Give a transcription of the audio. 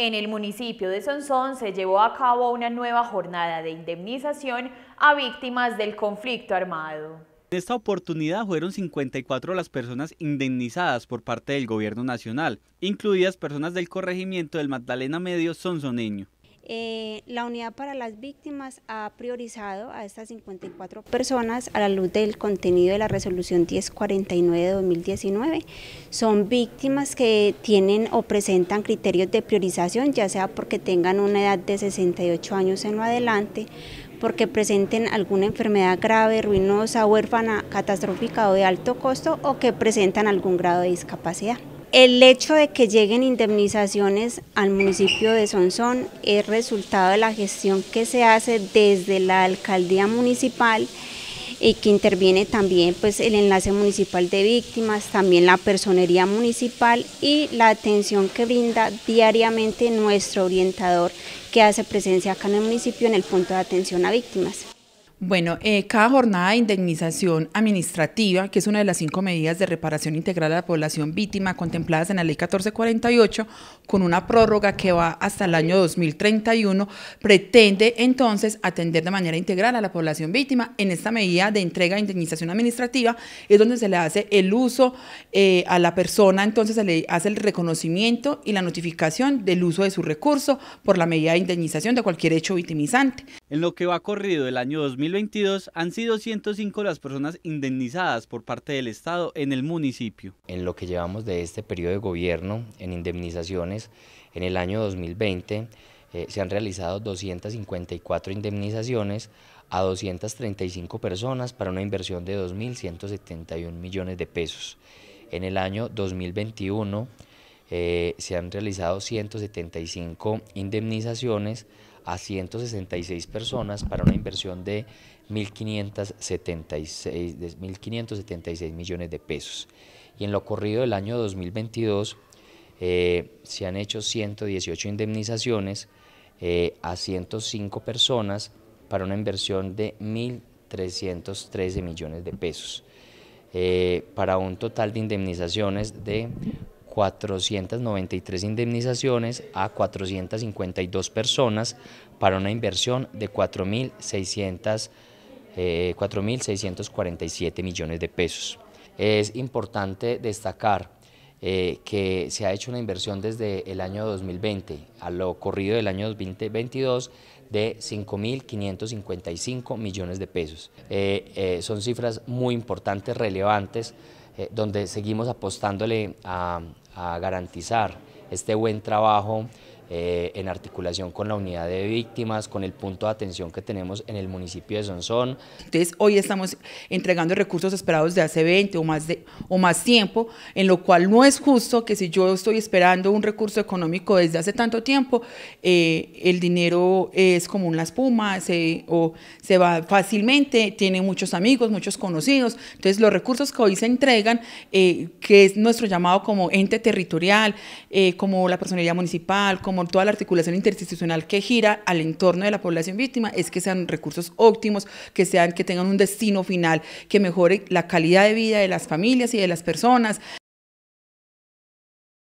En el municipio de Sonsón se llevó a cabo una nueva jornada de indemnización a víctimas del conflicto armado. En esta oportunidad fueron 54 las personas indemnizadas por parte del gobierno nacional, incluidas personas del corregimiento del Magdalena Medio Sonsoneño. Eh, la unidad para las víctimas ha priorizado a estas 54 personas a la luz del contenido de la resolución 1049 de 2019. Son víctimas que tienen o presentan criterios de priorización, ya sea porque tengan una edad de 68 años en lo adelante, porque presenten alguna enfermedad grave, ruinosa, huérfana, catastrófica o de alto costo, o que presentan algún grado de discapacidad. El hecho de que lleguen indemnizaciones al municipio de Sonsón es resultado de la gestión que se hace desde la alcaldía municipal y que interviene también pues, el enlace municipal de víctimas, también la personería municipal y la atención que brinda diariamente nuestro orientador que hace presencia acá en el municipio en el punto de atención a víctimas. Bueno, eh, cada jornada de indemnización administrativa, que es una de las cinco medidas de reparación integral a la población víctima contempladas en la ley 1448, con una prórroga que va hasta el año 2031, pretende entonces atender de manera integral a la población víctima. En esta medida de entrega de indemnización administrativa es donde se le hace el uso eh, a la persona, entonces se le hace el reconocimiento y la notificación del uso de su recurso por la medida de indemnización de cualquier hecho victimizante. En lo que va corrido el año 2022 han sido 105 las personas indemnizadas por parte del Estado en el municipio. En lo que llevamos de este periodo de gobierno en indemnizaciones, en el año 2020 eh, se han realizado 254 indemnizaciones a 235 personas para una inversión de 2.171 millones de pesos. En el año 2021 eh, se han realizado 175 indemnizaciones a 166 personas para una inversión de 1.576, millones de pesos. Y en lo corrido del año 2022 eh, se han hecho 118 indemnizaciones eh, a 105 personas para una inversión de 1.313 millones de pesos. Eh, para un total de indemnizaciones de 493 indemnizaciones a 452 personas para una inversión de 4.647 eh, millones de pesos. Es importante destacar eh, que se ha hecho una inversión desde el año 2020 a lo corrido del año 2022 de 5.555 millones de pesos. Eh, son cifras muy importantes, relevantes, eh, donde seguimos apostándole a garantizar este buen trabajo eh, en articulación con la unidad de víctimas, con el punto de atención que tenemos en el municipio de Sonsón. Entonces hoy estamos entregando recursos esperados de hace 20 o más, de, o más tiempo, en lo cual no es justo que si yo estoy esperando un recurso económico desde hace tanto tiempo, eh, el dinero es como una espuma, se, o se va fácilmente, tiene muchos amigos, muchos conocidos, entonces los recursos que hoy se entregan, eh, que es nuestro llamado como ente territorial, como la personería municipal, como toda la articulación interinstitucional que gira al entorno de la población víctima, es que sean recursos óptimos, que sean que tengan un destino final que mejore la calidad de vida de las familias y de las personas.